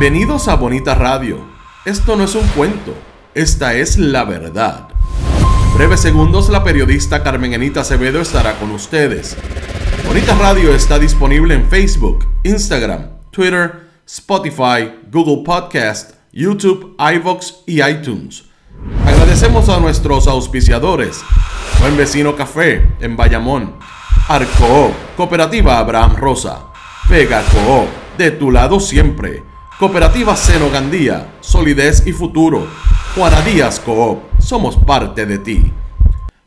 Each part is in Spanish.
Bienvenidos a Bonita Radio. Esto no es un cuento, esta es la verdad. Breves segundos, la periodista Carmen Anita Acevedo estará con ustedes. Bonita Radio está disponible en Facebook, Instagram, Twitter, Spotify, Google Podcast, YouTube, iVoox y iTunes. Agradecemos a nuestros auspiciadores: Buen Vecino Café en Bayamón, Arco, Cooperativa Abraham Rosa, Vega de tu lado siempre. Cooperativa Seno Gandía, Solidez y Futuro. Juana Coop, somos parte de ti.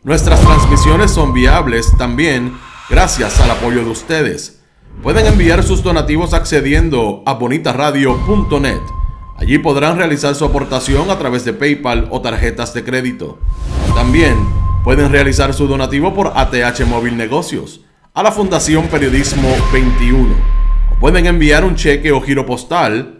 Nuestras transmisiones son viables también gracias al apoyo de ustedes. Pueden enviar sus donativos accediendo a bonitaradio.net. Allí podrán realizar su aportación a través de PayPal o tarjetas de crédito. También pueden realizar su donativo por ATH Móvil Negocios a la Fundación Periodismo 21. pueden enviar un cheque o giro postal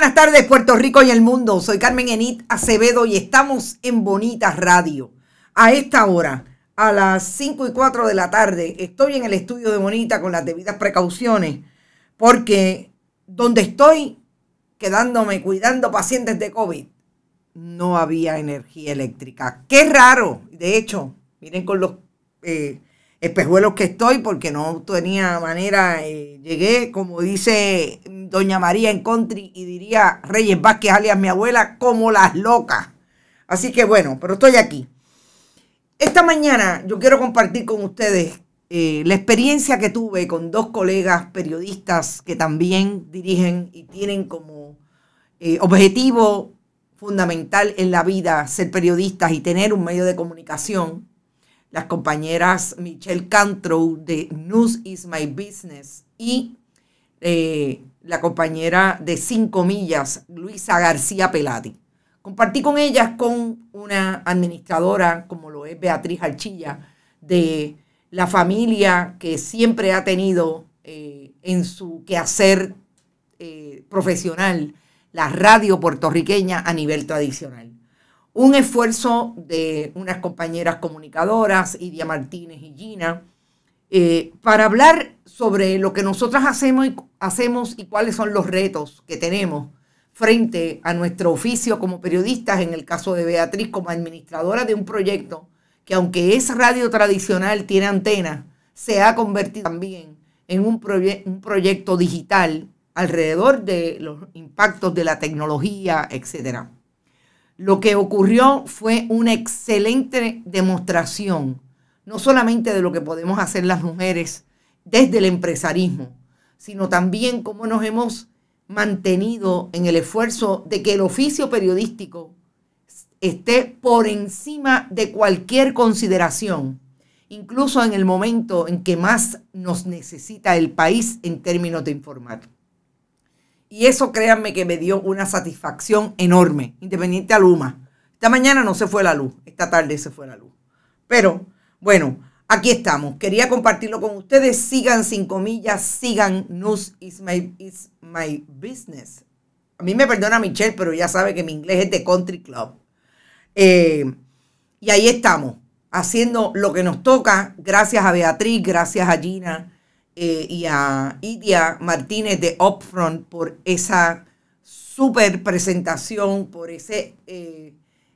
buenas tardes, Puerto Rico y el mundo. Soy Carmen Enit Acevedo y estamos en Bonita Radio. A esta hora, a las 5 y 4 de la tarde, estoy en el estudio de Bonita con las debidas precauciones, porque donde estoy quedándome cuidando pacientes de COVID, no había energía eléctrica. Qué raro. De hecho, miren con los eh, espejuelos que estoy porque no tenía manera. Eh, llegué, como dice Doña María en country y diría Reyes Vázquez, alias mi abuela, como las locas. Así que bueno, pero estoy aquí. Esta mañana yo quiero compartir con ustedes eh, la experiencia que tuve con dos colegas periodistas que también dirigen y tienen como eh, objetivo fundamental en la vida ser periodistas y tener un medio de comunicación las compañeras Michelle Cantrow de News is My Business y eh, la compañera de Cinco Millas, Luisa García Pelati. Compartí con ellas con una administradora como lo es Beatriz Archilla, de la familia que siempre ha tenido eh, en su quehacer eh, profesional la radio puertorriqueña a nivel tradicional. Un esfuerzo de unas compañeras comunicadoras, Idia Martínez y Gina, eh, para hablar sobre lo que nosotras hacemos y, hacemos y cuáles son los retos que tenemos frente a nuestro oficio como periodistas, en el caso de Beatriz como administradora de un proyecto que aunque es radio tradicional, tiene antena, se ha convertido también en un, un proyecto digital alrededor de los impactos de la tecnología, etcétera. Lo que ocurrió fue una excelente demostración, no solamente de lo que podemos hacer las mujeres desde el empresarismo, sino también cómo nos hemos mantenido en el esfuerzo de que el oficio periodístico esté por encima de cualquier consideración, incluso en el momento en que más nos necesita el país en términos de informática. Y eso créanme que me dio una satisfacción enorme, independiente a Luma. Esta mañana no se fue la luz, esta tarde se fue la luz. Pero bueno, aquí estamos. Quería compartirlo con ustedes. Sigan sin comillas, sigan News is my, is my business. A mí me perdona Michelle, pero ya sabe que mi inglés es de country club. Eh, y ahí estamos, haciendo lo que nos toca. Gracias a Beatriz, gracias a Gina, eh, y a Idia Martínez de Upfront por esa super presentación, por ese, eh,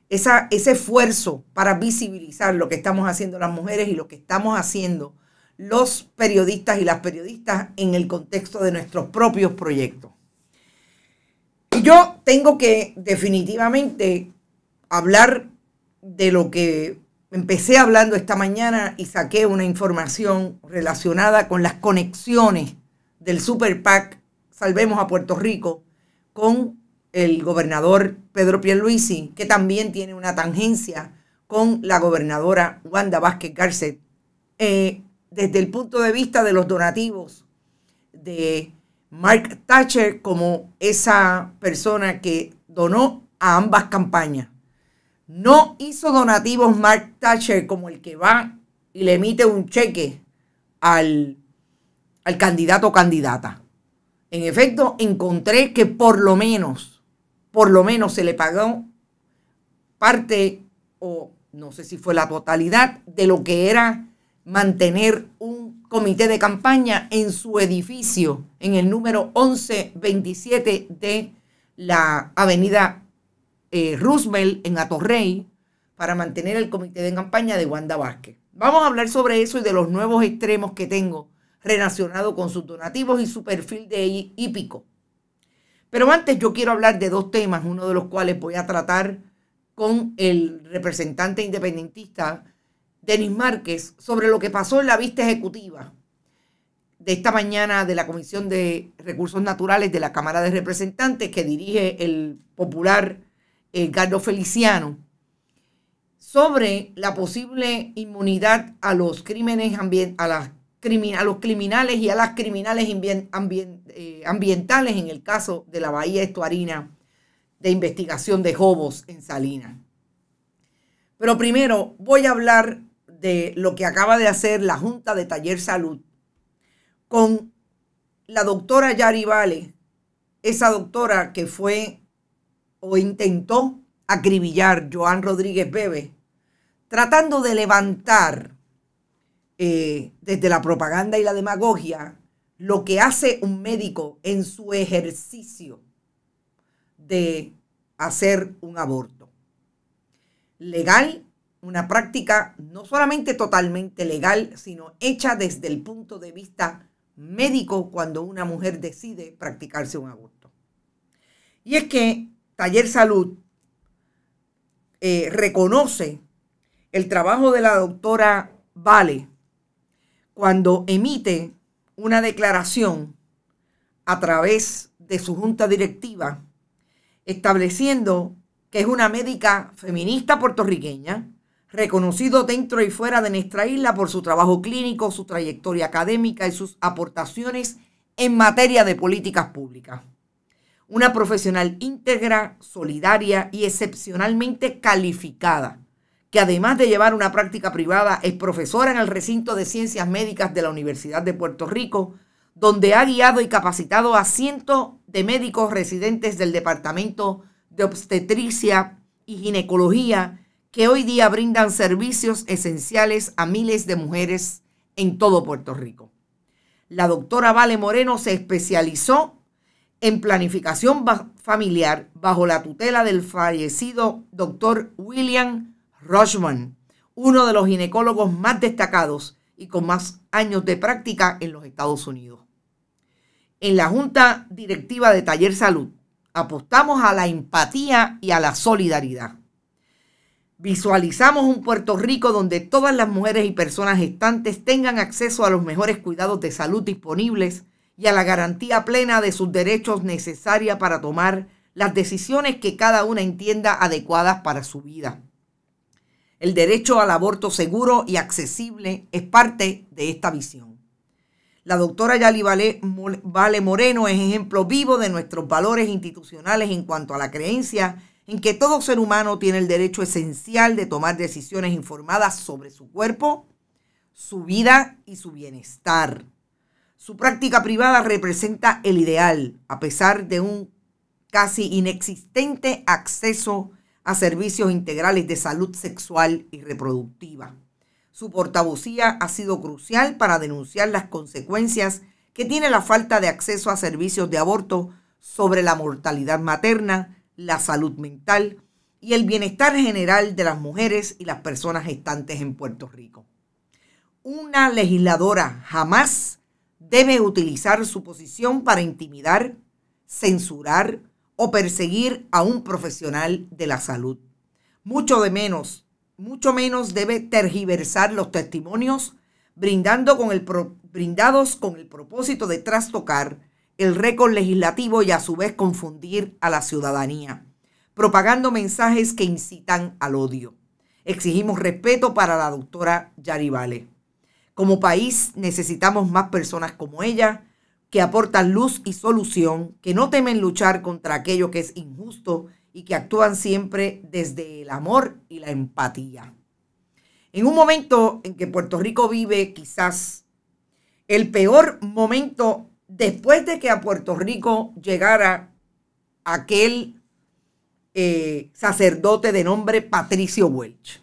ese esfuerzo para visibilizar lo que estamos haciendo las mujeres y lo que estamos haciendo los periodistas y las periodistas en el contexto de nuestros propios proyectos. Yo tengo que definitivamente hablar de lo que Empecé hablando esta mañana y saqué una información relacionada con las conexiones del Super PAC Salvemos a Puerto Rico con el gobernador Pedro Pierluisi, que también tiene una tangencia con la gobernadora Wanda Vázquez Garcet, eh, desde el punto de vista de los donativos de Mark Thatcher como esa persona que donó a ambas campañas. No hizo donativos Mark Thatcher como el que va y le emite un cheque al, candidato o candidata. En efecto, encontré que por lo menos, por lo menos se le pagó parte o no sé si fue la totalidad de lo que era mantener un comité de campaña en su edificio, en el número 1127 de la avenida eh, Roosevelt en Atorrey para mantener el comité de campaña de Wanda Vázquez. Vamos a hablar sobre eso y de los nuevos extremos que tengo relacionados con sus donativos y su perfil de hípico. Pero antes yo quiero hablar de dos temas, uno de los cuales voy a tratar con el representante independentista Denis Márquez sobre lo que pasó en la vista ejecutiva de esta mañana de la Comisión de Recursos Naturales de la Cámara de Representantes que dirige el popular Edgardo eh, Feliciano, sobre la posible inmunidad a los crímenes a, los criminales y a las criminales eh, ambientales en el caso de la Bahía Estuarina de investigación de Jobos en Salinas. Pero primero voy a hablar de lo que acaba de hacer la Junta de Taller Salud con la doctora Yari Vale, esa doctora que fue o intentó acribillar Joan Rodríguez Bebe, tratando de levantar eh, desde la propaganda y la demagogia lo que hace un médico en su ejercicio de hacer un aborto. Legal, una práctica no solamente totalmente legal, sino hecha desde el punto de vista médico cuando una mujer decide practicarse un aborto. Y es que Taller Salud eh, reconoce el trabajo de la doctora Vale cuando emite una declaración a través de su junta directiva estableciendo que es una médica feminista puertorriqueña, reconocido dentro y fuera de nuestra isla por su trabajo clínico, su trayectoria académica y sus aportaciones en materia de políticas públicas una profesional íntegra, solidaria y excepcionalmente calificada, que además de llevar una práctica privada es profesora en el recinto de ciencias médicas de la Universidad de Puerto Rico, donde ha guiado y capacitado a cientos de médicos residentes del Departamento de Obstetricia y Ginecología, que hoy día brindan servicios esenciales a miles de mujeres en todo Puerto Rico. La doctora Vale Moreno se especializó en planificación familiar bajo la tutela del fallecido doctor William Rushman, uno de los ginecólogos más destacados y con más años de práctica en los Estados Unidos. En la Junta Directiva de Taller Salud apostamos a la empatía y a la solidaridad. Visualizamos un Puerto Rico donde todas las mujeres y personas gestantes tengan acceso a los mejores cuidados de salud disponibles y a la garantía plena de sus derechos necesaria para tomar las decisiones que cada una entienda adecuadas para su vida. El derecho al aborto seguro y accesible es parte de esta visión. La doctora Yali Vale Moreno es ejemplo vivo de nuestros valores institucionales en cuanto a la creencia en que todo ser humano tiene el derecho esencial de tomar decisiones informadas sobre su cuerpo, su vida y su bienestar. Su práctica privada representa el ideal, a pesar de un casi inexistente acceso a servicios integrales de salud sexual y reproductiva. Su portavocía ha sido crucial para denunciar las consecuencias que tiene la falta de acceso a servicios de aborto sobre la mortalidad materna, la salud mental y el bienestar general de las mujeres y las personas gestantes en Puerto Rico. Una legisladora jamás debe utilizar su posición para intimidar, censurar o perseguir a un profesional de la salud. Mucho de menos, mucho menos debe tergiversar los testimonios brindando brindados con el propósito de trastocar el récord legislativo y a su vez confundir a la ciudadanía, propagando mensajes que incitan al odio. Exigimos respeto para la doctora Yarivale. Como país necesitamos más personas como ella, que aportan luz y solución, que no temen luchar contra aquello que es injusto y que actúan siempre desde el amor y la empatía. En un momento en que Puerto Rico vive quizás el peor momento después de que a Puerto Rico llegara aquel eh, sacerdote de nombre Patricio Welch.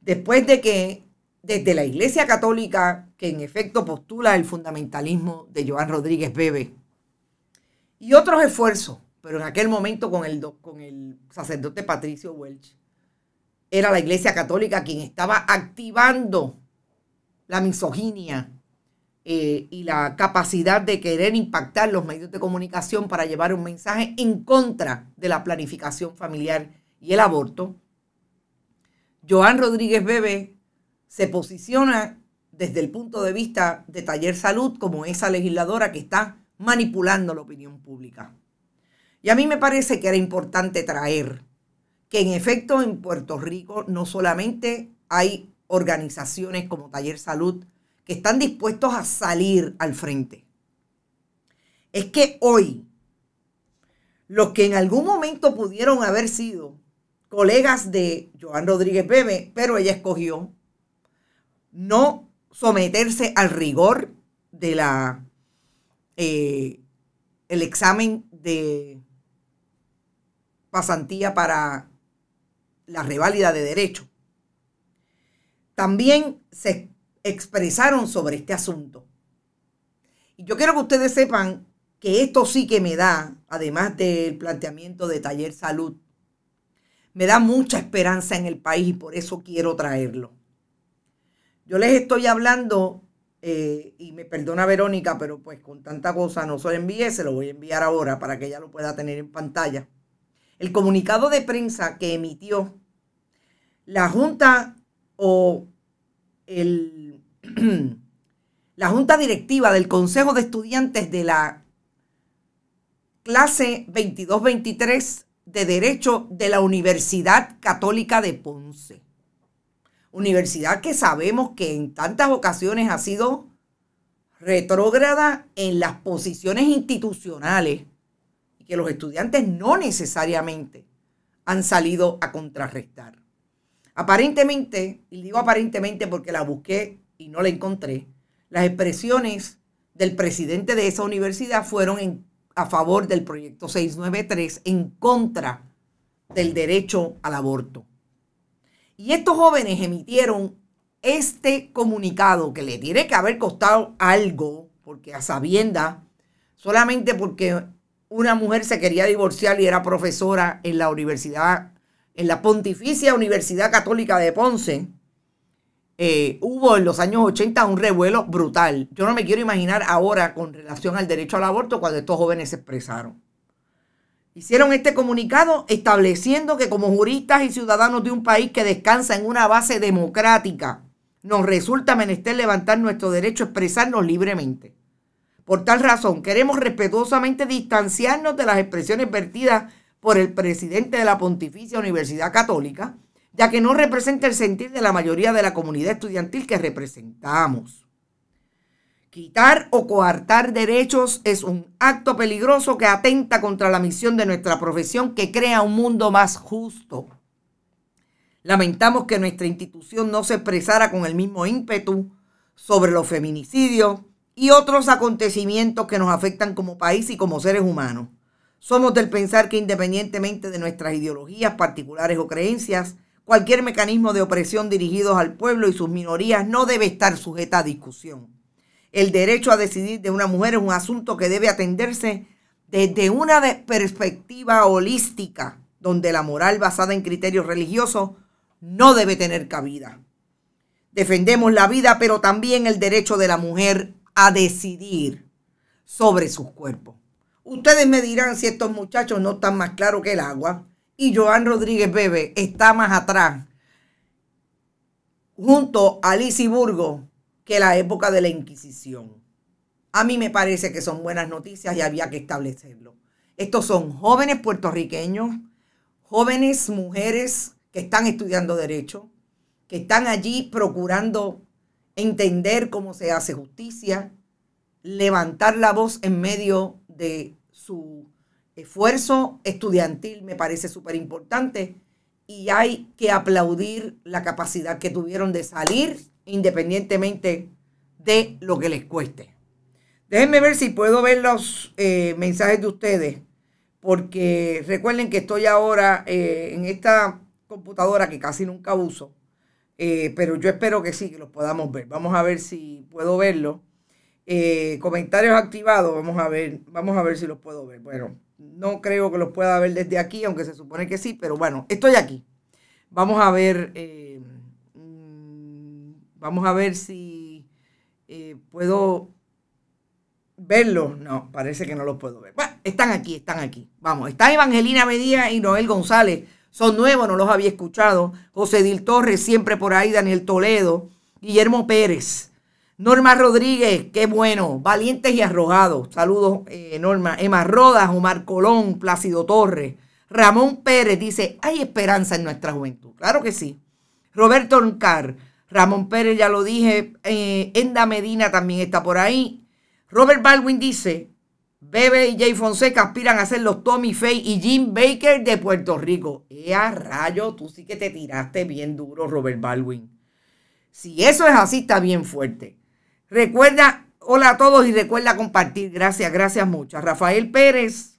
Después de que desde la Iglesia Católica, que en efecto postula el fundamentalismo de Joan Rodríguez Bebe, y otros esfuerzos, pero en aquel momento con el, sacerdote Patricio Welch, era la Iglesia Católica quien estaba activando la misoginia eh, y la capacidad de querer impactar los medios de comunicación para llevar un mensaje en contra de la planificación familiar y el aborto. Joan Rodríguez Bebe se posiciona desde el punto de vista de Taller Salud como esa legisladora que está manipulando la opinión pública. Y a mí me parece que era importante traer que en efecto en Puerto Rico no solamente hay organizaciones como Taller Salud que están dispuestos a salir al frente. Es que hoy los que en algún momento pudieron haber sido colegas de Joan Rodríguez Bebe, pero ella escogió no someterse al rigor de la eh, el examen de pasantía para la reválida de derecho. También se expresaron sobre este asunto. Y yo quiero que ustedes sepan que esto sí que me da, además del planteamiento de Taller Salud, me da mucha esperanza en el país y por eso quiero traerlo. Yo les estoy hablando, eh, y me perdona Verónica, pero pues con tanta cosa no se lo envié, se lo voy a enviar ahora para que ella lo pueda tener en pantalla. El comunicado de prensa que emitió la Junta o el, la Junta Directiva del Consejo de Estudiantes de la clase 22-23 de Derecho de la Universidad Católica de Ponce universidad que sabemos que en tantas ocasiones ha sido retrógrada en las posiciones institucionales y que los estudiantes no necesariamente han salido a contrarrestar. Aparentemente, y digo aparentemente porque la busqué y no la encontré, las expresiones del presidente de esa universidad fueron a favor del proyecto 693 en contra del derecho al aborto. Y estos jóvenes emitieron este comunicado que le tiene que haber costado algo, porque a sabienda, solamente porque una mujer se quería divorciar y era profesora en la universidad, en la Pontificia Universidad Católica de Ponce, eh, hubo en los años 80 un revuelo brutal. Yo no me quiero imaginar ahora con relación al derecho al aborto cuando estos jóvenes se expresaron. Hicieron este comunicado estableciendo que como juristas y ciudadanos de un país que descansa en una base democrática, nos resulta menester levantar nuestro derecho a expresarnos libremente. Por tal razón, queremos respetuosamente distanciarnos de las expresiones vertidas por el presidente de la Pontificia Universidad Católica, ya que no representa el sentir de la mayoría de la comunidad estudiantil que representamos. Quitar o coartar derechos es un acto peligroso que atenta contra la misión de nuestra profesión que crea un mundo más justo. Lamentamos que nuestra institución no se expresara con el mismo ímpetu sobre los feminicidios y otros acontecimientos que nos afectan como país y como seres humanos. Somos del pensar que independientemente de nuestras ideologías particulares o creencias, cualquier mecanismo de opresión dirigido al pueblo y sus minorías no debe estar sujeta a discusión. El derecho a decidir de una mujer es un asunto que debe atenderse desde una perspectiva holística, donde la moral basada en criterios religiosos no debe tener cabida. Defendemos la vida, pero también el derecho de la mujer a decidir sobre sus cuerpos. Ustedes me dirán si estos muchachos no están más claros que el agua. Y Joan Rodríguez Bebe está más atrás, junto a Lizy Burgo, que la época de la Inquisición. A mí me parece que son buenas noticias y había que establecerlo. Estos son jóvenes puertorriqueños, jóvenes mujeres que están estudiando derecho, que están allí procurando entender cómo se hace justicia, levantar la voz en medio de su esfuerzo estudiantil, me parece súper importante, y hay que aplaudir la capacidad que tuvieron de salir independientemente de lo que les cueste. Déjenme ver si puedo ver los eh, mensajes de ustedes, porque recuerden que estoy ahora eh, en esta computadora que casi nunca uso, eh, pero yo espero que sí, que los podamos ver. Vamos a ver si puedo verlo. comentarios activados, vamos a ver, vamos a ver si los puedo ver. Bueno, no creo que los pueda ver desde aquí, aunque se supone que sí, pero bueno, estoy aquí. Vamos a ver vamos a ver si eh, puedo verlos. No, parece que no los puedo ver. Bueno, están aquí, están aquí. Vamos, está Evangelina Medía y Noel González. Son nuevos, no los había escuchado. José Dil Torres, siempre por ahí, Daniel Toledo, Guillermo Pérez. Norma Rodríguez, qué bueno, valientes y arrojados. Saludos, eh, Norma. Emma Rodas, Omar Colón, Plácido Torres. Ramón Pérez dice, hay esperanza en nuestra juventud. Claro que sí. Roberto Oncar, Ramón Pérez, ya lo dije. Eh, Enda Medina también está por ahí. Robert Baldwin dice: Bebe y Jay Fonseca aspiran a ser los Tommy Faye y Jim Baker de Puerto Rico. ¡Ea ¡Eh, rayo! Tú sí que te tiraste bien duro, Robert Baldwin. Si eso es así, está bien fuerte. Recuerda, hola a todos y recuerda compartir. Gracias, gracias mucho. Rafael Pérez,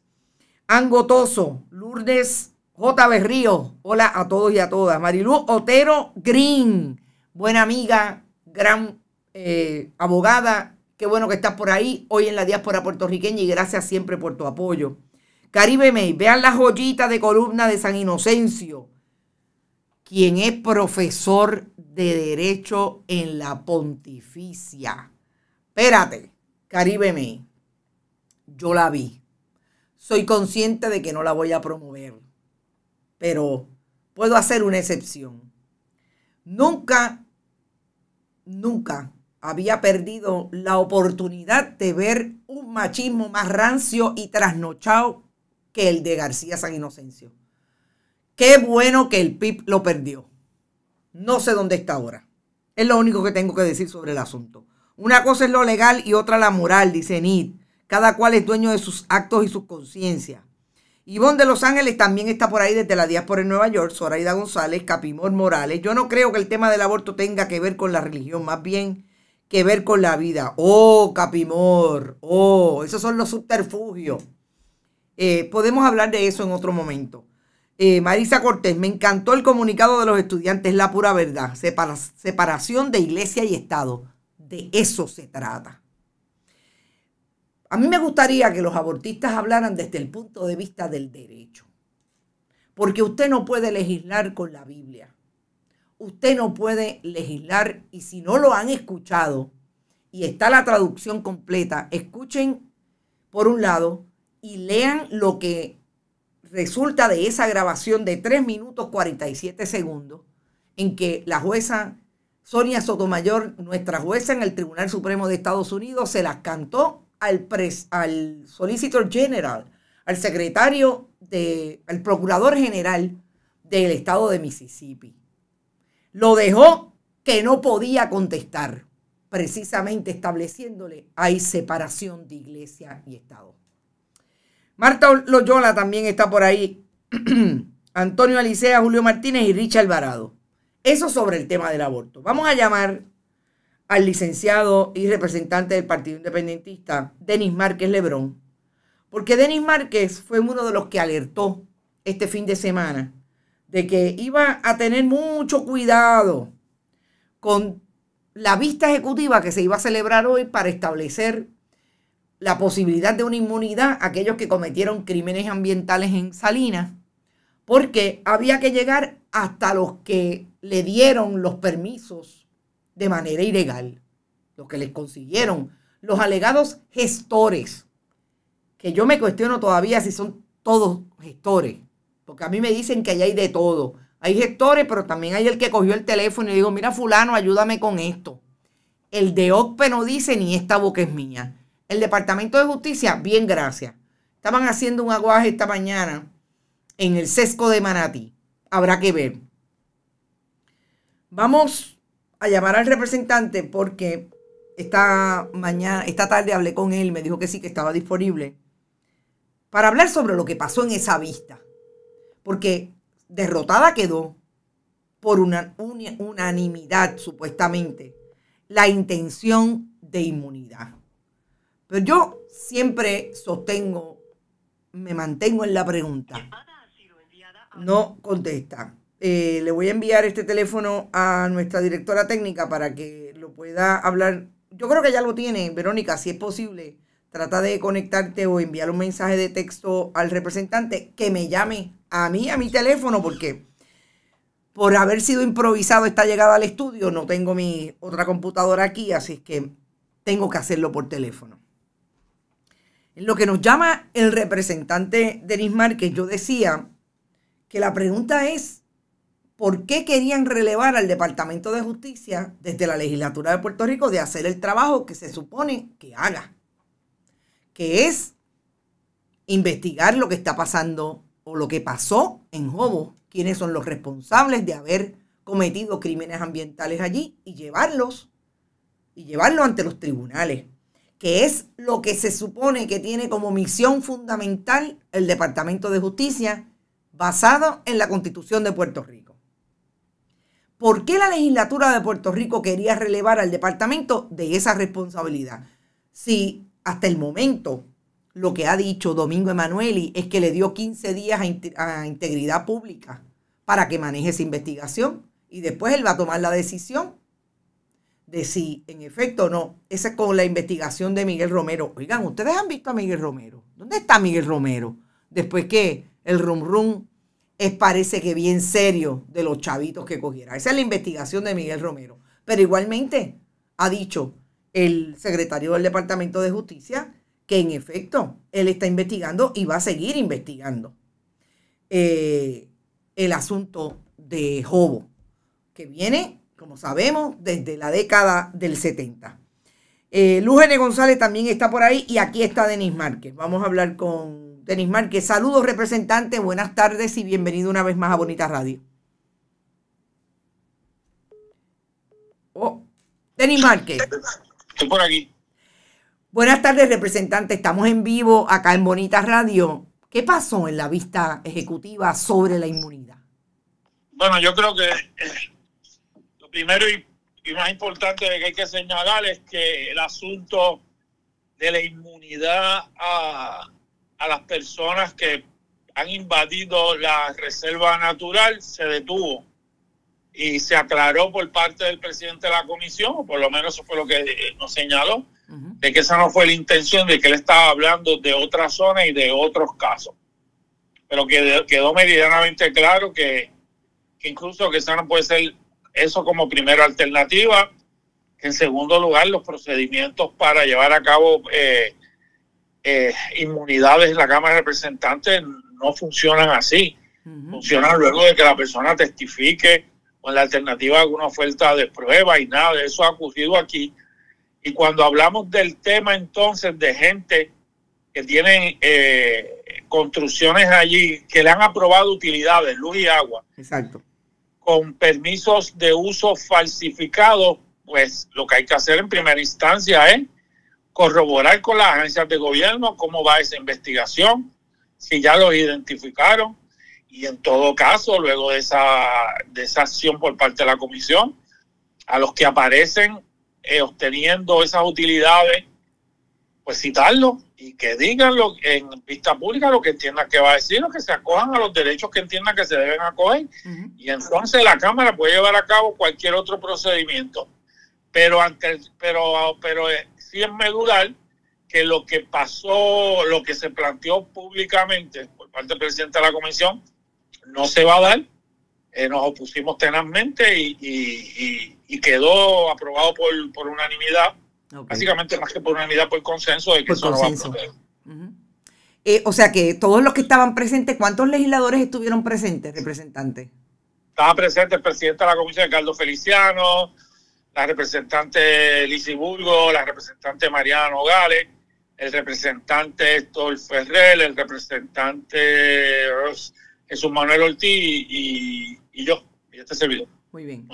Angotoso, Lourdes J.B. Río, Hola a todos y a todas. Marilu Otero Green buena amiga, gran eh, abogada. Qué bueno que estás por ahí hoy en la diáspora puertorriqueña y gracias siempre por tu apoyo. Caribe May, vean la joyita de columna de San Inocencio, quien es profesor de Derecho en la Pontificia. Espérate, Caribe May, yo la vi. Soy consciente de que no la voy a promover, pero puedo hacer una excepción nunca, nunca había perdido la oportunidad de ver un machismo más rancio y trasnochado que el de García San Inocencio. Qué bueno que el PIB lo perdió. No sé dónde está ahora. Es lo único que tengo que decir sobre el asunto. Una cosa es lo legal y otra la moral, dice Nid. Cada cual es dueño de sus actos y sus conciencias. Ivonne de Los Ángeles también está por ahí desde la diáspora en Nueva York, Soraida González, Capimor Morales. Yo no creo que el tema del aborto tenga que ver con la religión, más bien que ver con la vida. Oh, Capimor, oh, esos son los subterfugios. Eh, podemos hablar de eso en otro momento. Eh, Marisa Cortés, me encantó el comunicado de los estudiantes, la pura verdad, separación de iglesia y Estado. De eso se trata. A mí me gustaría que los abortistas hablaran desde el punto de vista del derecho. Porque usted no puede legislar con la Biblia. Usted no puede legislar y si no lo han escuchado y está la traducción completa, escuchen por un lado y lean lo que resulta de esa grabación de 3 minutos 47 segundos en que la jueza Sonia Sotomayor, nuestra jueza en el Tribunal Supremo de Estados Unidos, se las cantó al, Solicitor General, al secretario de, al Procurador General del estado de Mississippi. Lo dejó que no podía contestar, precisamente estableciéndole hay separación de iglesia y estado. Marta Loyola también está por ahí. Antonio Alicea, Julio Martínez y Richard Alvarado. Eso sobre el tema del aborto. Vamos a llamar al licenciado y representante del Partido Independentista, Denis Márquez Lebrón, porque Denis Márquez fue uno de los que alertó este fin de semana de que iba a tener mucho cuidado con la vista ejecutiva que se iba a celebrar hoy para establecer la posibilidad de una inmunidad a aquellos que cometieron crímenes ambientales en Salinas, porque había que llegar hasta los que le dieron los permisos de manera ilegal. Lo que les consiguieron los alegados gestores, que yo me cuestiono todavía si son todos gestores, porque a mí me dicen que allá hay de todo. Hay gestores, pero también hay el que cogió el teléfono y dijo, mira fulano, ayúdame con esto. El de OCPE no dice ni esta boca es mía. El Departamento de Justicia, bien gracias. Estaban haciendo un aguaje esta mañana en el sesco de Manatí. Habrá que ver. Vamos a llamar al representante porque esta mañana, esta tarde hablé con él, me dijo que sí, que estaba disponible, para hablar sobre lo que pasó en esa vista. Porque derrotada quedó por una, unanimidad, supuestamente, la intención de inmunidad. Pero yo siempre sostengo, me mantengo en la pregunta. No contesta. Eh, le voy a enviar este teléfono a nuestra directora técnica para que lo pueda hablar. Yo creo que ya lo tiene, Verónica, si es posible. Trata de conectarte o enviar un mensaje de texto al representante que me llame a mí, a mi teléfono, porque por haber sido improvisado esta llegada al estudio, no tengo mi otra computadora aquí, así es que tengo que hacerlo por teléfono. lo que nos llama el representante Denis Márquez, yo decía que la pregunta es por qué querían relevar al Departamento de Justicia desde la legislatura de Puerto Rico de hacer el trabajo que se supone que haga, que es investigar lo que está pasando o lo que pasó en Jobo, quiénes son los responsables de haber cometido crímenes ambientales allí y llevarlos y llevarlo ante los tribunales, que es lo que se supone que tiene como misión fundamental el Departamento de Justicia basado en la Constitución de Puerto Rico por qué la legislatura de Puerto Rico quería relevar al departamento de esa responsabilidad. Si hasta el momento lo que ha dicho Domingo Emanueli es que le dio 15 días a, integridad pública para que maneje esa investigación y después él va a tomar la decisión de si en efecto o no. Esa es con la investigación de Miguel Romero. Oigan, ustedes han visto a Miguel Romero. ¿Dónde está Miguel Romero? Después que el rum rum es parece que bien serio de los chavitos que cogiera. Esa es la investigación de Miguel Romero. Pero igualmente ha dicho el secretario del Departamento de Justicia que en efecto él está investigando y va a seguir investigando eh, el asunto de Jobo, que viene, como sabemos, desde la década del 70. Eh, González también está por ahí y aquí está Denis Márquez. Vamos a hablar con Denis Márquez. Saludos, representante. Buenas tardes y bienvenido una vez más a Bonita Radio. Oh, Denis Márquez. Estoy por aquí. Buenas tardes, representante. Estamos en vivo acá en Bonita Radio. ¿Qué pasó en la vista ejecutiva sobre la inmunidad? Bueno, yo creo que eh, lo primero y más importante que hay que señalar es que el asunto de la inmunidad a a las personas que han invadido la reserva natural se detuvo y se aclaró por parte del presidente de la comisión, por lo menos eso fue lo que eh, nos señaló, de que esa no fue la intención, de que él estaba hablando de otra zona y de otros casos. Pero que quedó meridianamente claro que, incluso que esa no puede ser eso como primera alternativa, que en segundo lugar los procedimientos para llevar a cabo eh, eh, inmunidades en la Cámara de Representantes no funcionan así. Funcionan luego de que la persona testifique o en la alternativa alguna oferta de prueba y nada de eso ha ocurrido aquí. Y cuando hablamos del tema entonces de gente que tiene eh, construcciones allí, que le han aprobado utilidades, luz y agua, Exacto. con permisos de uso falsificados, pues lo que hay que hacer en primera instancia es corroborar con las agencias de gobierno cómo va esa investigación, si ya los identificaron y en todo caso, luego de esa, de acción por parte de la comisión, a los que aparecen eh, obteniendo esas utilidades, pues citarlos y que digan en vista pública lo que entiendan que va a decir, o que se acojan a los derechos que entiendan que se deben acoger. Y entonces la Cámara puede llevar a cabo cualquier otro procedimiento. Pero, ante, pero, pero eh, sí es que lo que pasó, lo que se planteó públicamente por parte del presidente de la comisión, no se va a dar. Eh, nos opusimos tenazmente y, quedó aprobado por, unanimidad, básicamente más que por unanimidad, por consenso de que eso va a eh, o sea que todos los que estaban presentes, ¿cuántos legisladores estuvieron presentes, representantes? Estaba presente el presidente de la comisión, Carlos Feliciano, la representante Lizy Burgo, la representante Mariana Nogales, el representante Héctor Ferrer, el representante Jesús Manuel Ortiz y, yo, y este servidor. Muy bien.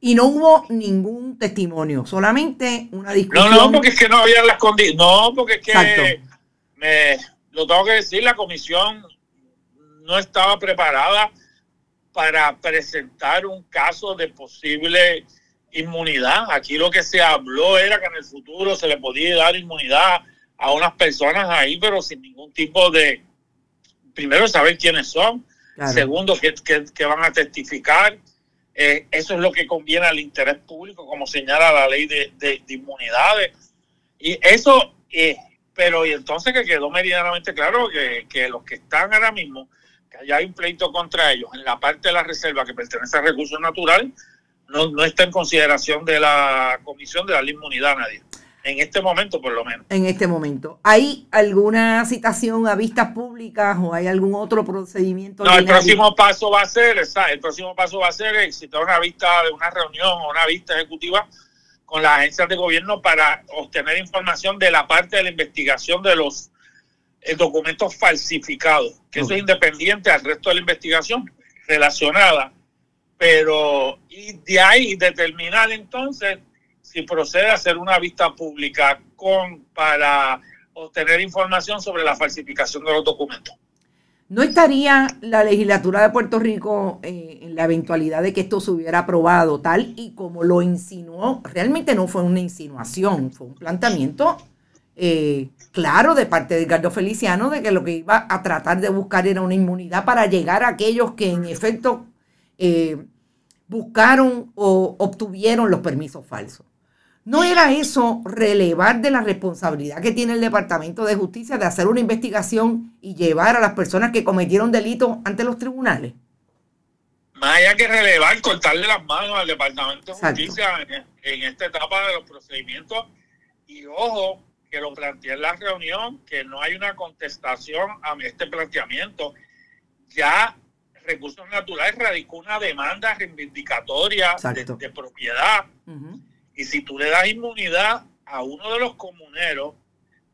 Y no hubo ningún testimonio, solamente una discusión. No, no, porque es que no había las condiciones. No, porque es que me, lo tengo que decir, la comisión no estaba preparada para presentar un caso de posible inmunidad. Aquí lo que se habló era que en el futuro se le podía dar inmunidad a unas personas ahí, pero sin ningún tipo de, primero, saber quiénes son, segundo, que van a testificar. Eh, eso es lo que conviene al interés público, como señala la ley de, de, inmunidades. Y eso, eh, pero y entonces que quedó meridianamente claro que, que los que están ahora mismo, que haya hay un pleito contra ellos en la parte de la reserva que pertenece a recursos naturales, no, está en consideración de la comisión de la inmunidad nadie. En este momento, por lo menos. En este momento. ¿Hay alguna citación a vistas públicas o hay algún otro procedimiento? No, el próximo paso va a ser, el próximo paso va a ser citar una vista de una reunión o una vista ejecutiva con las agencias de gobierno para obtener información de la parte de la investigación de los eh, documentos falsificados, que eso es independiente al resto de la investigación relacionada pero y de ahí determinar entonces si procede a hacer una vista pública con para obtener información sobre la falsificación de los documentos. ¿No estaría la legislatura de Puerto Rico eh, en la eventualidad de que esto se hubiera aprobado tal y como lo insinuó? Realmente no fue una insinuación, fue un planteamiento eh, claro de parte de Carlos Feliciano de que lo que iba a tratar de buscar era una inmunidad para llegar a aquellos que en efecto eh, buscaron o obtuvieron los permisos falsos. ¿No era eso relevar de la responsabilidad que tiene el Departamento de Justicia de hacer una investigación y llevar a las personas que cometieron delitos ante los tribunales? Más allá que relevar, cortarle las manos al Departamento de Justicia en, en esta etapa de los procedimientos. Y ojo, que lo planteé en la reunión, que no hay una contestación a este planteamiento. Ya Recursos Naturales radicó una demanda reivindicatoria de, propiedad. Y si tú le das inmunidad a uno de los comuneros,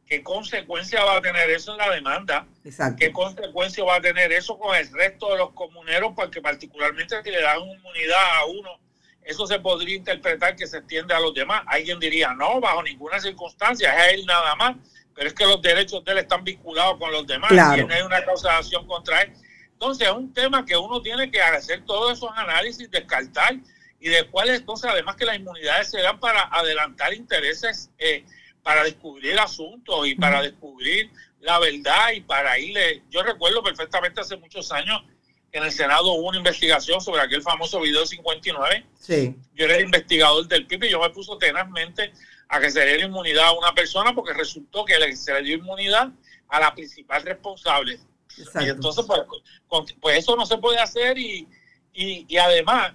¿qué consecuencia va a tener eso en la demanda? Exacto. ¿Qué consecuencia va a tener eso con el resto de los comuneros? Porque particularmente si le dan inmunidad a uno, eso se podría interpretar que se extiende a los demás. Alguien diría, no, bajo ninguna circunstancia, es a él nada más. Pero es que los derechos de él están vinculados con los demás. Y hay una causa acción contra él entonces es un tema que uno tiene que hacer todos esos análisis, descartar y de cuáles entonces además que las inmunidades se dan para adelantar intereses, eh, para descubrir asuntos y para descubrir la verdad y para irle, yo recuerdo perfectamente hace muchos años que en el Senado hubo una investigación sobre aquel famoso video 59, sí. yo era el investigador del PIB y yo me puso tenazmente a que se diera inmunidad a una persona porque resultó que se le dio inmunidad a la principal responsable y entonces, pues, pues, eso no se puede hacer y, y, además,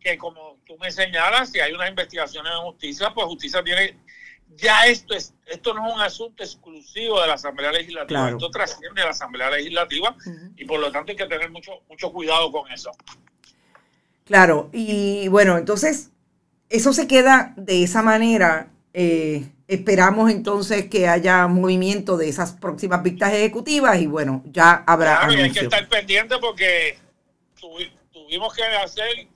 que como tú me señalas, si hay unas investigaciones en justicia, pues justicia tiene, ya esto es, esto no es un asunto exclusivo de la Asamblea Legislativa, esto trasciende a la Asamblea Legislativa y por lo tanto hay que tener mucho, mucho cuidado con eso. Claro, y bueno, entonces, eso se queda de esa manera. Eh, Esperamos entonces que haya movimiento de esas próximas vistas ejecutivas y bueno, ya habrá. hay que estar pendiente porque tuvimos que hacer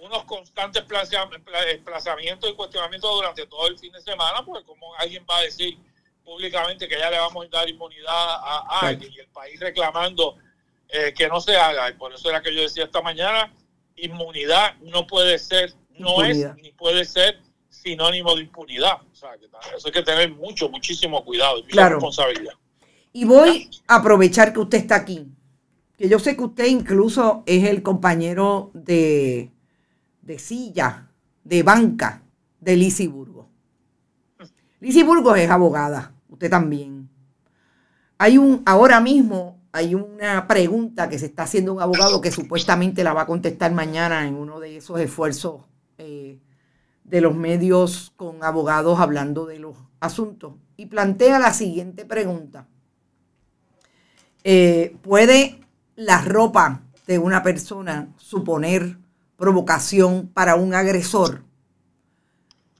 unos constantes desplazamientos y cuestionamientos durante todo el fin de semana, porque como alguien va a decir públicamente que ya le vamos a dar inmunidad a alguien y el país reclamando eh, que no se haga, y por eso era que yo decía esta mañana, inmunidad no puede ser, no es ni puede ser sinónimo de impunidad. eso hay que tener mucho, muchísimo cuidado y responsabilidad. Y voy a aprovechar que usted está aquí, que yo sé que usted incluso es el compañero de, silla, de banca de Lisiburgo. Lisiburgo es abogada, usted también. Hay un, ahora mismo hay una pregunta que se está haciendo un abogado que supuestamente la va a contestar mañana en uno de esos esfuerzos eh, de los medios con abogados hablando de los asuntos y plantea la siguiente pregunta. Eh, ¿Puede la ropa de una persona suponer provocación para un agresor?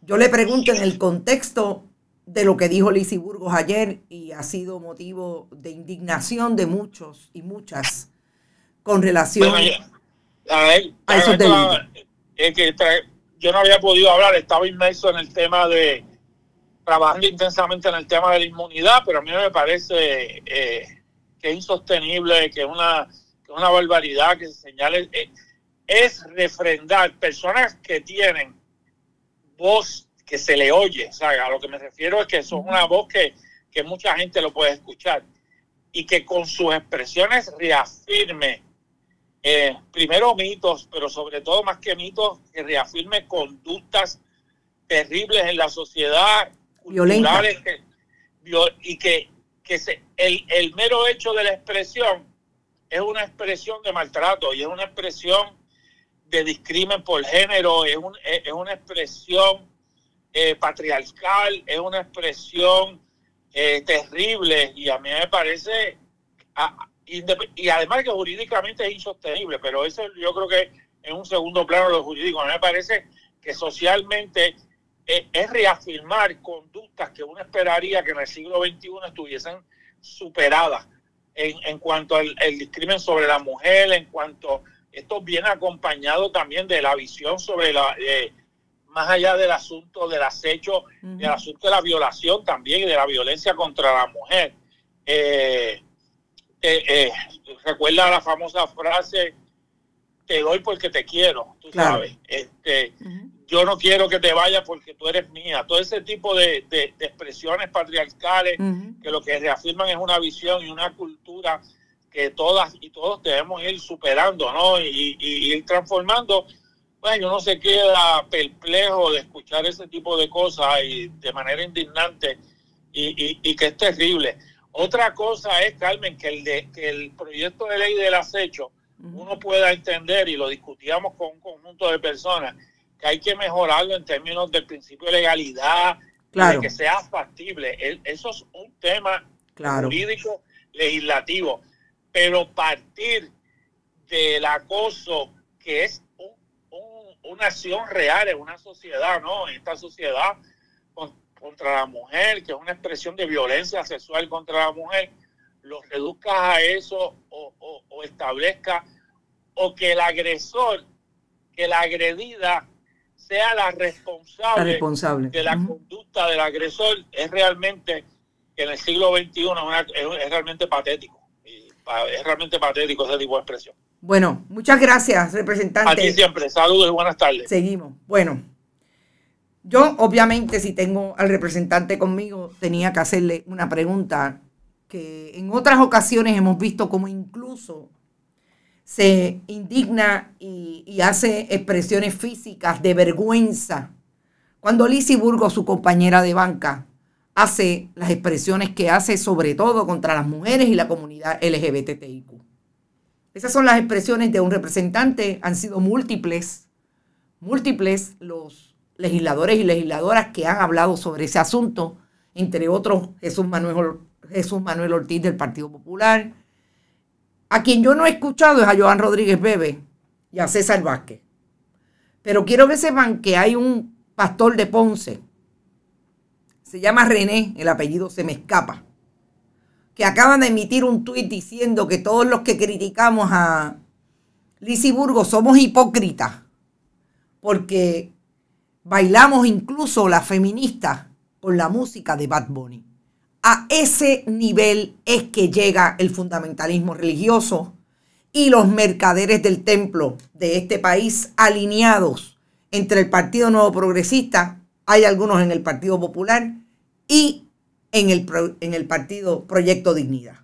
Yo le pregunto en el contexto de lo que dijo y Burgos ayer y ha sido motivo de indignación de muchos y muchas con relación a, eso Es yo no había podido hablar, estaba inmerso en el tema de, trabajando intensamente en el tema de la inmunidad, pero a mí me parece eh, que es insostenible, que es una, una barbaridad que se señale, eh, es refrendar personas que tienen voz que se le oye, o sea, a lo que me refiero es que son una voz que, que mucha gente lo puede escuchar y que con sus expresiones reafirme eh, primero mitos, pero sobre todo más que mitos, que reafirme conductas terribles en la sociedad, y que, el, mero hecho de la expresión es una expresión de maltrato y es una expresión de discrimen por género, es, una expresión eh, patriarcal, es una expresión eh, terrible y a mí me parece a, y además que jurídicamente es insostenible, pero eso yo creo que en un segundo plano lo jurídico. A mí me parece que socialmente eh, es reafirmar conductas que uno esperaría que en el siglo XXI estuviesen superadas en, cuanto al el discrimen sobre la mujer, en cuanto esto viene acompañado también de la visión sobre la... más allá del asunto del acecho, del asunto de la violación también y de la violencia contra la mujer. Eh, eh, eh, recuerda la famosa frase, te doy porque te quiero, tú sabes. Este, Yo no quiero que te vayas porque tú eres mía. Todo ese tipo de, expresiones patriarcales que lo que reafirman es una visión y una cultura que todas y todos debemos ir superando, ¿no? Y, ir transformando. Bueno, uno se queda perplejo de escuchar ese tipo de cosas y de manera indignante y, y que es terrible. Otra cosa es, Carmen, que el, de, el proyecto de ley del acecho uno pueda entender, y lo discutíamos con un conjunto de personas, que hay que mejorarlo en términos del principio de legalidad, de que sea factible. eso es un tema jurídico legislativo. Pero partir del acoso, que es una acción real en una sociedad, ¿no? En esta sociedad contra la mujer, que es una expresión de violencia sexual contra la mujer, los reduzcas a eso o, establezca o que el agresor, que la agredida sea la responsable, responsable. de la conducta del agresor, es realmente, en el siglo XXI, es, realmente patético. Es realmente patético ese tipo de expresión. Bueno, muchas gracias, representante. A ti siempre, saludos y buenas tardes. Seguimos. Bueno. Yo, obviamente, si tengo al representante conmigo, tenía que hacerle una pregunta que en otras ocasiones hemos visto como incluso se indigna y, hace expresiones físicas de vergüenza. Cuando Lizzie Burgo, su compañera de banca, hace las expresiones que hace sobre todo contra las mujeres y la comunidad LGBTIQ. Esas son las expresiones de un representante, han sido múltiples, múltiples los legisladores y legisladoras que han hablado sobre ese asunto, entre otros Jesús Manuel, Jesús Manuel Ortiz del Partido Popular. A quien yo no he escuchado es a Joan Rodríguez Bebe y a César Vázquez. Pero quiero que sepan que hay un pastor de Ponce, se llama René, el apellido se me escapa, que acaban de emitir un tuit diciendo que todos los que criticamos a Lisi Burgo somos hipócritas, porque Bailamos incluso la feminista con la música de Bad Bunny. A ese nivel es que llega el fundamentalismo religioso y los mercaderes del templo de este país alineados entre el Partido Nuevo Progresista, hay algunos en el Partido Popular y en el, en el Partido Proyecto Dignidad.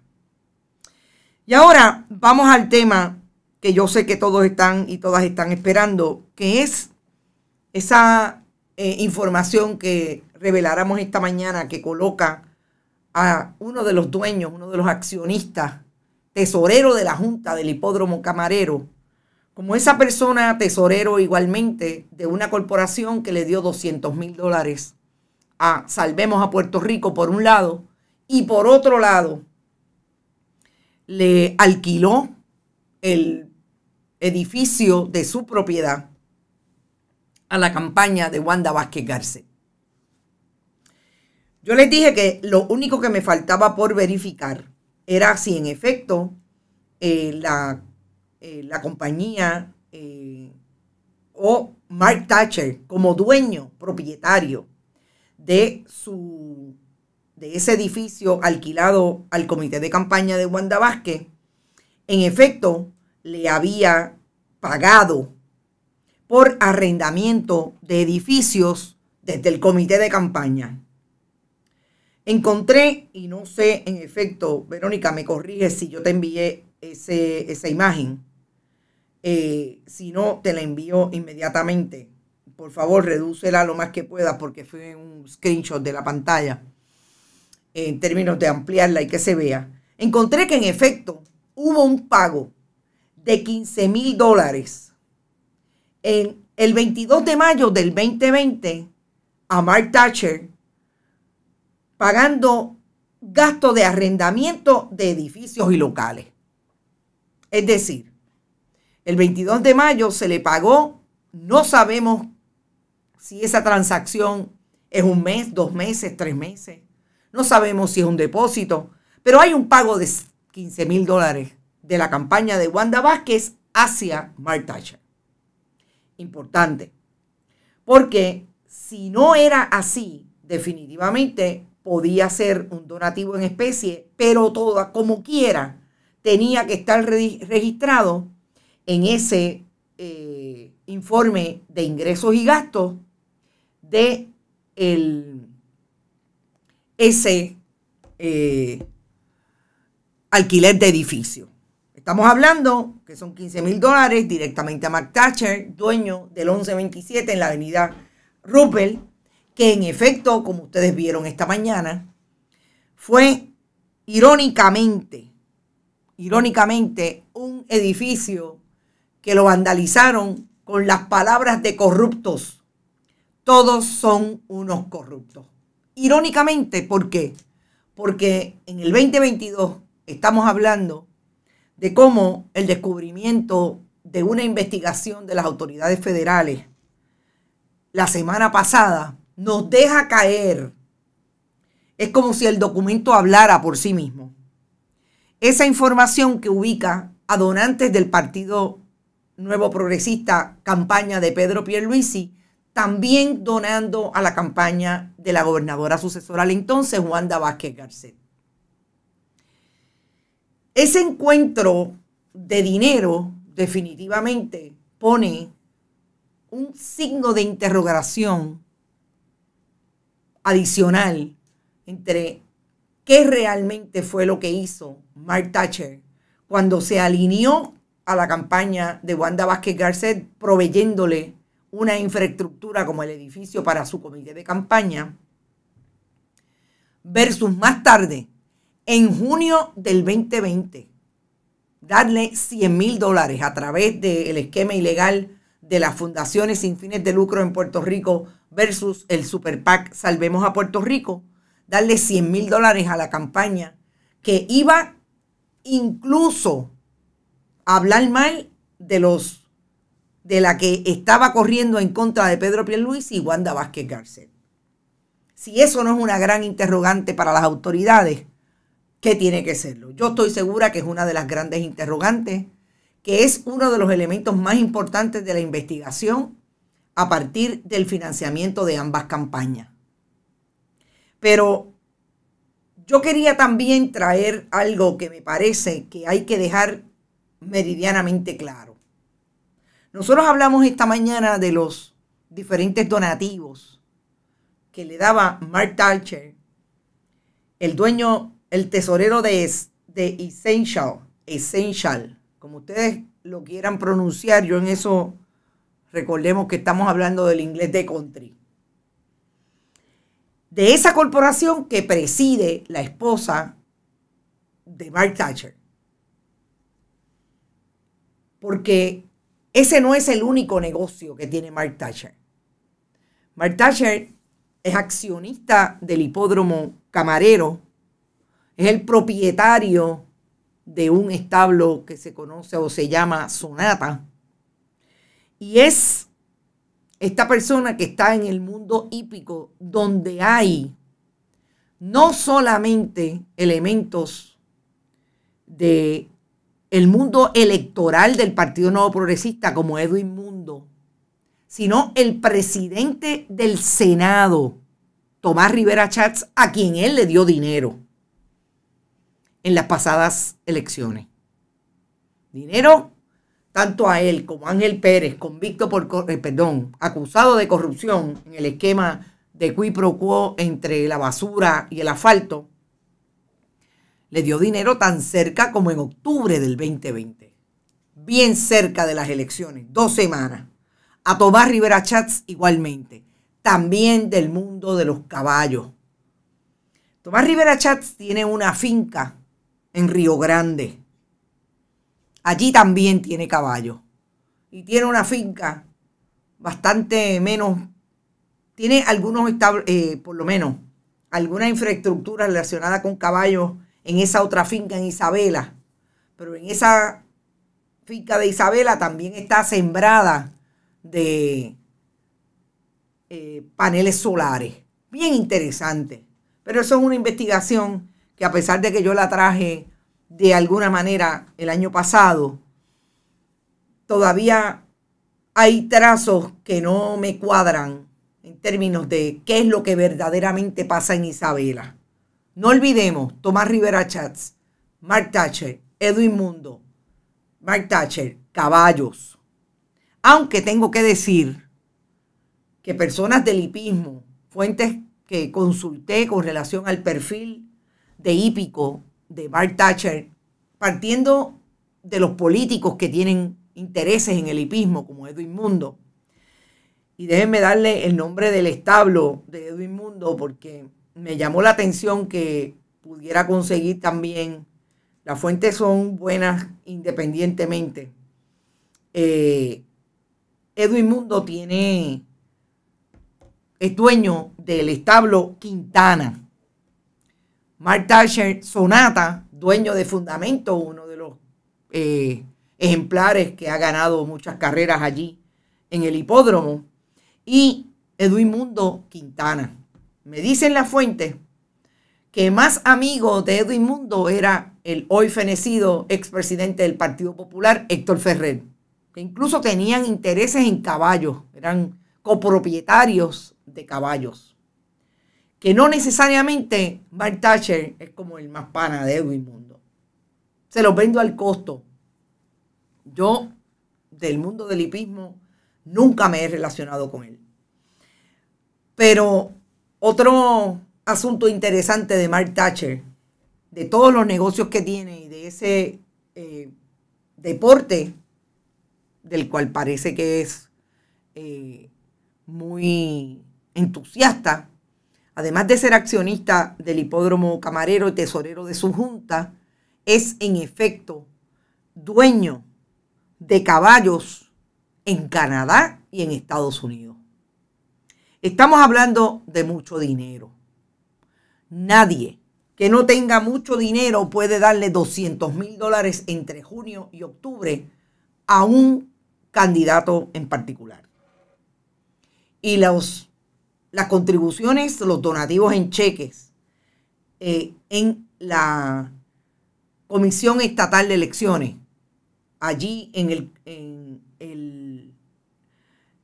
Y ahora vamos al tema que yo sé que todos están y todas están esperando, que es esa eh, información que reveláramos esta mañana que coloca a uno de los dueños, uno de los accionistas, tesorero de la Junta del Hipódromo Camarero, como esa persona tesorero igualmente de una corporación que le dio 200 mil dólares a Salvemos a Puerto Rico por un lado y por otro lado le alquiló el edificio de su propiedad a la campaña de Wanda Vázquez Garce. Yo les dije que lo único que me faltaba por verificar era si en efecto eh, eh, la, compañía eh, o Mark Thatcher como dueño propietario de, su, de ese edificio alquilado al comité de campaña de Wanda Vázquez, en efecto le había pagado por arrendamiento de edificios desde el comité de campaña. Encontré, y no sé, en efecto, Verónica, me corrige si yo te envié esa imagen. Eh, si no, te la envío inmediatamente. Por favor, redúcela lo más que pueda porque fue un screenshot de la pantalla en términos de ampliarla y que se vea. Encontré que en efecto hubo un pago de 15 mil dólares el 22 de mayo del 2020 a Mark Thatcher pagando gastos de arrendamiento de edificios y locales. Es decir, el 22 de mayo se le pagó, no sabemos si esa transacción es un mes, dos meses, tres meses, no sabemos si es un depósito, pero hay un pago de 15 mil dólares de la campaña de Wanda Vázquez hacia Mark Thatcher importante. Porque si no era así, definitivamente podía ser un donativo en especie, pero toda, como quiera, tenía que estar registrado en ese eh, informe de ingresos y gastos de el, ese eh, alquiler de edificio. Estamos hablando que son 15 mil dólares directamente a Mark Thatcher, dueño del 1127 en la avenida Ruppel, que en efecto, como ustedes vieron esta mañana, fue irónicamente, irónicamente, un edificio que lo vandalizaron con las palabras de corruptos. Todos son unos corruptos. Irónicamente, ¿por qué? Porque en el 2022 estamos hablando de cómo el descubrimiento de una investigación de las autoridades federales la semana pasada nos deja caer. Es como si el documento hablara por sí mismo. Esa información que ubica a donantes del Partido Nuevo Progresista, campaña de Pedro Pierluisi, también donando a la campaña de la gobernadora sucesora al entonces, Wanda Vázquez Garcet. Ese encuentro de dinero definitivamente pone un signo de interrogación adicional entre qué realmente fue lo que hizo Mark Thatcher cuando se alineó a la campaña de Wanda Vázquez Garcet proveyéndole una infraestructura como el edificio para su comité de campaña, versus más tarde en junio del 2020 darle 100 mil dólares a través del esquema ilegal de las fundaciones sin fines de lucro en Puerto Rico versus el Super PAC Salvemos a Puerto Rico, darle 100 mil dólares a la campaña que iba incluso a hablar mal de los de la que estaba corriendo en contra de Pedro Pierluisi y Wanda Vázquez Garcet. Si eso no es una gran interrogante para las autoridades, ¿Qué tiene que serlo. Yo estoy segura que es una de las grandes interrogantes, que es uno de los elementos más importantes de la investigación a partir del financiamiento de ambas campañas. Pero yo quería también traer algo que me parece que hay que dejar meridianamente claro. Nosotros hablamos esta mañana de los diferentes donativos que le daba Mark Thatcher, el dueño el tesorero de, de Essential, Essential, como ustedes lo quieran pronunciar, yo en eso recordemos que estamos hablando del inglés de country. De esa corporación que preside la esposa de Mark Thatcher. Porque ese no es el único negocio que tiene Mark Thatcher. Mark Thatcher es accionista del hipódromo camarero es el propietario de un establo que se conoce o se llama Sonata. Y es esta persona que está en el mundo hípico, donde hay no solamente elementos de el mundo electoral del Partido Nuevo Progresista como Edwin Mundo, sino el presidente del Senado, Tomás Rivera Chats, a quien él le dio dinero en las pasadas elecciones. Dinero tanto a él como a Ángel Pérez, convicto por, eh, perdón, acusado de corrupción en el esquema de qui pro quo entre la basura y el asfalto, le dio dinero tan cerca como en octubre del 2020, bien cerca de las elecciones, dos semanas. A Tomás Rivera Chats igualmente, también del mundo de los caballos. Tomás Rivera Chats tiene una finca en Río Grande. Allí también tiene caballo. Y tiene una finca bastante menos, tiene algunos, eh, por lo menos, alguna infraestructura relacionada con caballos en esa otra finca en Isabela. Pero en esa finca de Isabela también está sembrada de eh, paneles solares. Bien interesante. Pero eso es una investigación que a pesar de que yo la traje de alguna manera el año pasado, todavía hay trazos que no me cuadran en términos de qué es lo que verdaderamente pasa en Isabela. No olvidemos, Tomás Rivera Chats, Mark Thatcher, Edwin Mundo, Mark Thatcher, caballos. Aunque tengo que decir que personas del hipismo, fuentes que consulté con relación al perfil de hípico de Bart Thatcher, partiendo de los políticos que tienen intereses en el hipismo, como Edwin Mundo. Y déjenme darle el nombre del establo de Edwin Mundo, porque me llamó la atención que pudiera conseguir también. Las fuentes son buenas independientemente. Eh, Edwin Mundo tiene, es dueño del establo Quintana. Mark Sonata, dueño de Fundamento, uno de los eh, ejemplares que ha ganado muchas carreras allí en el hipódromo, y Edwin Mundo Quintana. Me dicen la fuente que más amigo de Edwin Mundo era el hoy fenecido expresidente del Partido Popular, Héctor Ferrer, que incluso tenían intereses en caballos, eran copropietarios de caballos que no necesariamente Mark Thatcher es como el más pana de Edwin Mundo. Se lo vendo al costo. Yo, del mundo del hipismo, nunca me he relacionado con él. Pero otro asunto interesante de Mark Thatcher, de todos los negocios que tiene y de ese eh, deporte del cual parece que es eh, muy entusiasta, además de ser accionista del hipódromo camarero y tesorero de su junta, es en efecto dueño de caballos en Canadá y en Estados Unidos. Estamos hablando de mucho dinero. Nadie que no tenga mucho dinero puede darle 200 mil dólares entre junio y octubre a un candidato en particular. Y los las contribuciones, los donativos en cheques eh, en la Comisión Estatal de Elecciones, allí en el,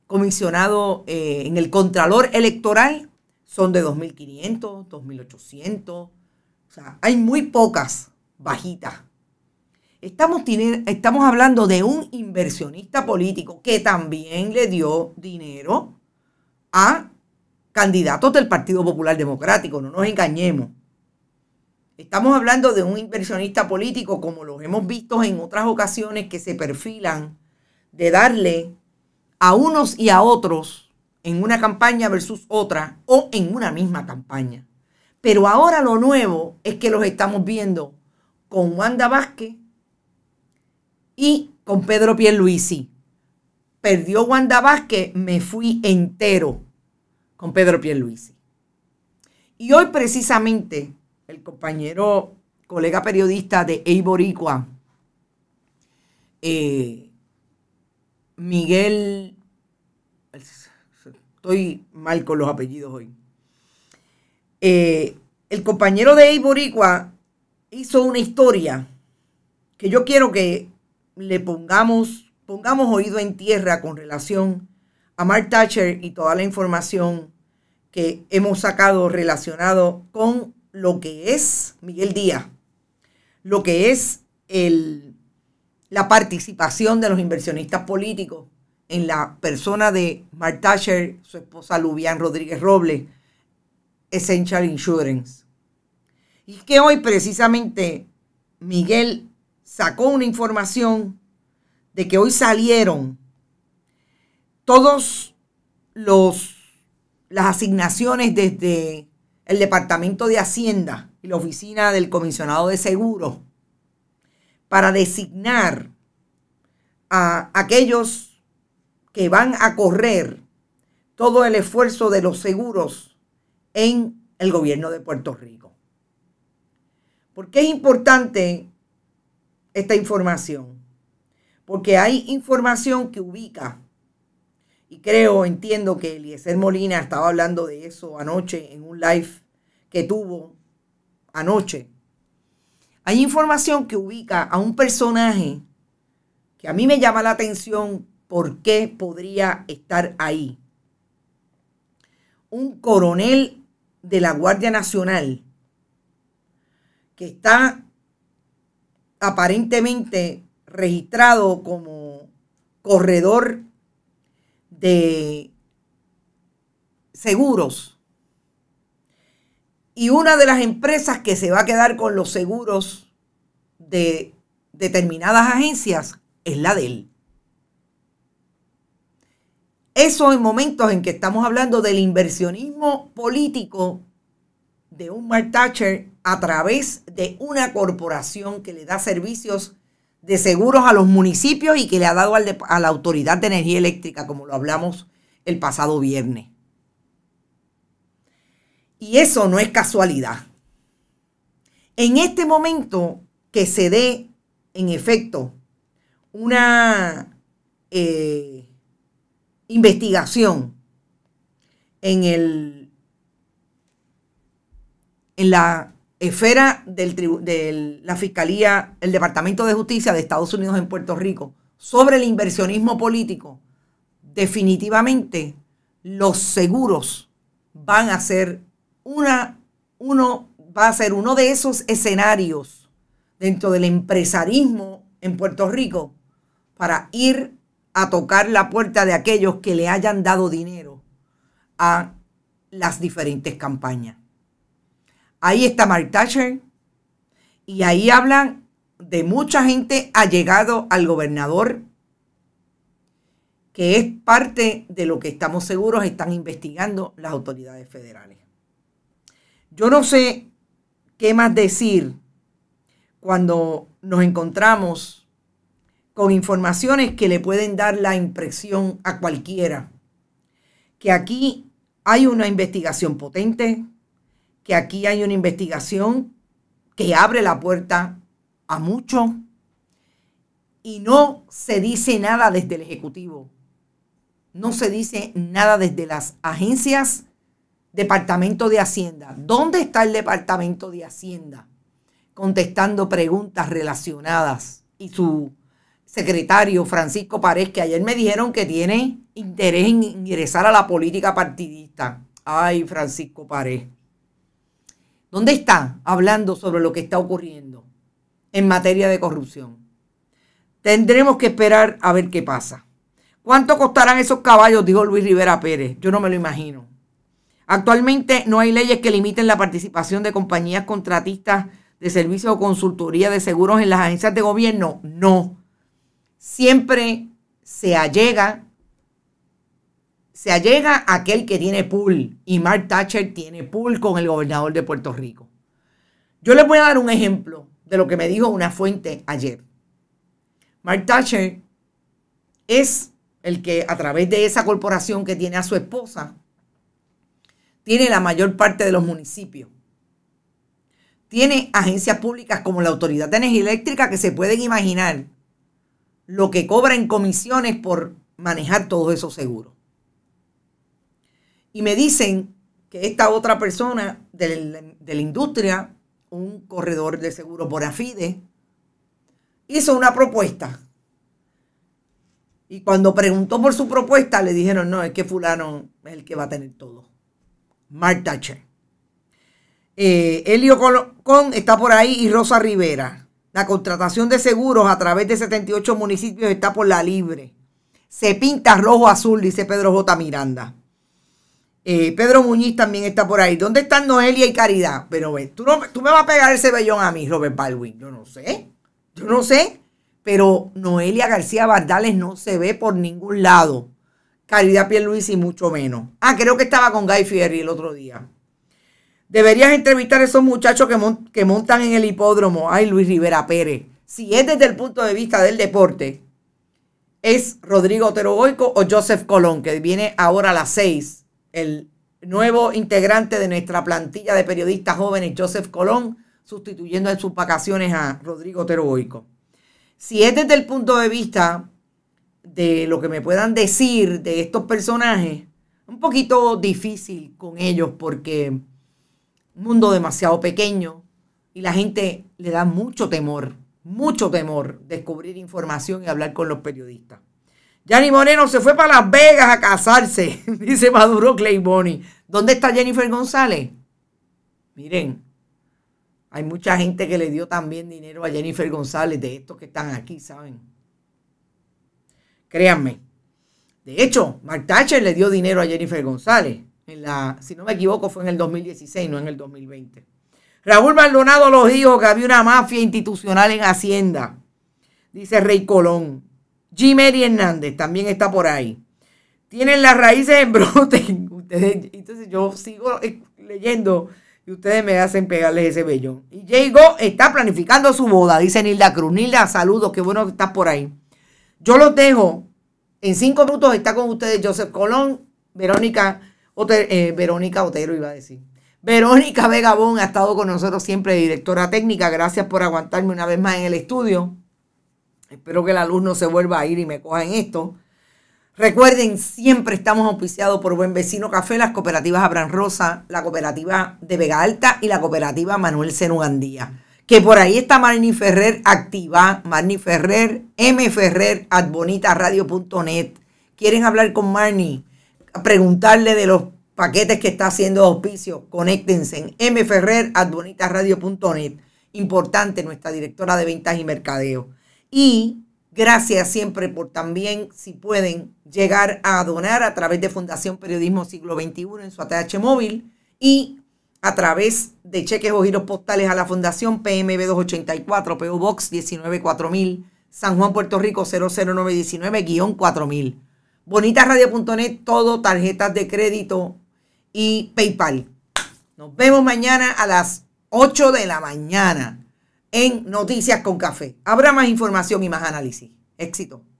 comisionado, eh, en el Contralor Electoral, son de 2.500, 2.800, o sea, hay muy pocas bajitas. Estamos, estamos hablando de un inversionista político que también le dio dinero a candidatos del Partido Popular Democrático, no nos engañemos. Estamos hablando de un inversionista político como los hemos visto en otras ocasiones que se perfilan de darle a unos y a otros en una campaña versus otra o en una misma campaña. Pero ahora lo nuevo es que los estamos viendo con Wanda Vázquez y con Pedro Pierluisi. Perdió Wanda Vázquez, me fui entero con Pedro Pierluisi. Y hoy precisamente el compañero, colega periodista de Eiboricua, eh, Miguel, estoy mal con los apellidos hoy, eh, el compañero de Eiboricua hizo una historia que yo quiero que le pongamos, pongamos oído en tierra con relación a Mark Thatcher y toda la información que hemos sacado relacionado con lo que es Miguel Díaz, lo que es el, la participación de los inversionistas políticos en la persona de Mark Thatcher, su esposa Lubián Rodríguez Robles, Essential Insurance. Y que hoy precisamente Miguel sacó una información de que hoy salieron todos los las asignaciones desde el Departamento de Hacienda y la Oficina del Comisionado de Seguros para designar a aquellos que van a correr todo el esfuerzo de los seguros en el gobierno de Puerto Rico. ¿Por qué es importante esta información? Porque hay información que ubica y creo, entiendo que Eliezer Molina estaba hablando de eso anoche en un live que tuvo anoche. Hay información que ubica a un personaje que a mí me llama la atención por qué podría estar ahí. Un coronel de la Guardia Nacional que está aparentemente registrado como corredor de seguros. Y una de las empresas que se va a quedar con los seguros de determinadas agencias es la de él. Eso en momentos en que estamos hablando del inversionismo político de un Mark Thatcher a través de una corporación que le da servicios de seguros a los municipios y que le ha dado a la Autoridad de Energía Eléctrica, como lo hablamos el pasado viernes. Y eso no es casualidad. En este momento que se dé, en efecto, una eh, investigación en, el, en la esfera de la Fiscalía, el Departamento de Justicia de Estados Unidos en Puerto Rico sobre el inversionismo político, definitivamente los seguros van a ser una, uno, va a ser uno de esos escenarios dentro del empresarismo en Puerto Rico para ir a tocar la puerta de aquellos que le hayan dado dinero a las diferentes campañas. Ahí está Mark Thatcher. Y ahí hablan de mucha gente allegado al gobernador, que es parte de lo que estamos seguros están investigando las autoridades federales. Yo no sé qué más decir cuando nos encontramos con informaciones que le pueden dar la impresión a cualquiera que aquí hay una investigación potente, que aquí hay una investigación que abre la puerta a mucho y no se dice nada desde el Ejecutivo. No se dice nada desde las agencias, Departamento de Hacienda. ¿Dónde está el Departamento de Hacienda? Contestando preguntas relacionadas. Y su secretario, Francisco Párez, que ayer me dijeron que tiene interés en ingresar a la política partidista. Ay, Francisco Párez. ¿Dónde está hablando sobre lo que está ocurriendo en materia de corrupción? Tendremos que esperar a ver qué pasa. ¿Cuánto costarán esos caballos? Dijo Luis Rivera Pérez. Yo no me lo imagino. Actualmente no hay leyes que limiten la participación de compañías contratistas de servicios o consultoría de seguros en las agencias de gobierno. No. Siempre se allega se allega aquel que tiene pool y Mark Thatcher tiene pool con el gobernador de Puerto Rico. Yo les voy a dar un ejemplo de lo que me dijo una fuente ayer. Mark Thatcher es el que a través de esa corporación que tiene a su esposa, tiene la mayor parte de los municipios. Tiene agencias públicas como la Autoridad de Energía Eléctrica que se pueden imaginar lo que cobra en comisiones por manejar todos esos seguros y me dicen que esta otra persona de la industria, un corredor de seguro AFIDE, hizo una propuesta. Y cuando preguntó por su propuesta, le dijeron, no, es que fulano es el que va a tener todo. Mark Thatcher. Eh, Elio Con está por ahí y Rosa Rivera. La contratación de seguros a través de 78 municipios está por la libre. Se pinta rojo azul, dice Pedro J. Miranda. Eh, Pedro Muñiz también está por ahí. ¿Dónde están Noelia y Caridad? Pero ve, tú, no, tú me vas a pegar ese vellón a mí, Robert Baldwin. Yo no sé. Yo no sé. Pero Noelia García Bardales no se ve por ningún lado. Caridad y mucho menos. Ah, creo que estaba con Guy Fieri el otro día. Deberías entrevistar a esos muchachos que, montan en el hipódromo. Ay, Luis Rivera Pérez. Si es desde el punto de vista del deporte, es Rodrigo Otero Boico o Joseph Colón, que viene ahora a las seis el nuevo integrante de nuestra plantilla de periodistas jóvenes, Joseph Colón, sustituyendo en sus vacaciones a Rodrigo Teroboico. Si es desde el punto de vista de lo que me puedan decir de estos personajes, un poquito difícil con ellos porque un mundo demasiado pequeño y la gente le da mucho temor, mucho temor descubrir información y hablar con los periodistas. Yanni Moreno se fue para Las Vegas a casarse, dice Maduro Clay Bonnie. ¿Dónde está Jennifer González? Miren, hay mucha gente que le dio también dinero a Jennifer González de estos que están aquí, ¿saben? Créanme. De hecho, Mark Thatcher le dio dinero a Jennifer González. En la, si no me equivoco, fue en el 2016, no en el 2020. Raúl Maldonado los dijo que había una mafia institucional en Hacienda. Dice Rey Colón. Jimmy Hernández también está por ahí. Tienen las raíces en brote. entonces yo sigo leyendo y ustedes me hacen pegarles ese vello Y Jago está planificando su boda, dice Nilda Cruz. Nilda, saludos, qué bueno que estás por ahí. Yo los dejo. En cinco minutos está con ustedes Joseph Colón, Verónica, eh, Verónica Otero iba a decir. Verónica Vegabón ha estado con nosotros siempre, directora técnica. Gracias por aguantarme una vez más en el estudio. Espero que la luz no se vuelva a ir y me cojan esto. Recuerden, siempre estamos auspiciados por Buen Vecino Café, las cooperativas Abran Rosa, la cooperativa de Vega Alta y la cooperativa Manuel Senugandía. Que por ahí está Marni Ferrer activa, Marni Ferrer, M Ferrer, Quieren hablar con Marni, preguntarle de los paquetes que está haciendo auspicio, conéctense en M Ferrer, Importante, nuestra directora de ventas y mercadeo. Y gracias siempre por también, si pueden, llegar a donar a través de Fundación Periodismo Siglo XXI en su ATH móvil y a través de cheques o giros postales a la Fundación PMB 284, PO Box 194000, San Juan, Puerto Rico 00919-4000. Bonitasradio.net, todo, tarjetas de crédito y PayPal. Nos vemos mañana a las 8 de la mañana en Noticias con Café. Habrá más información y más análisis. Éxito.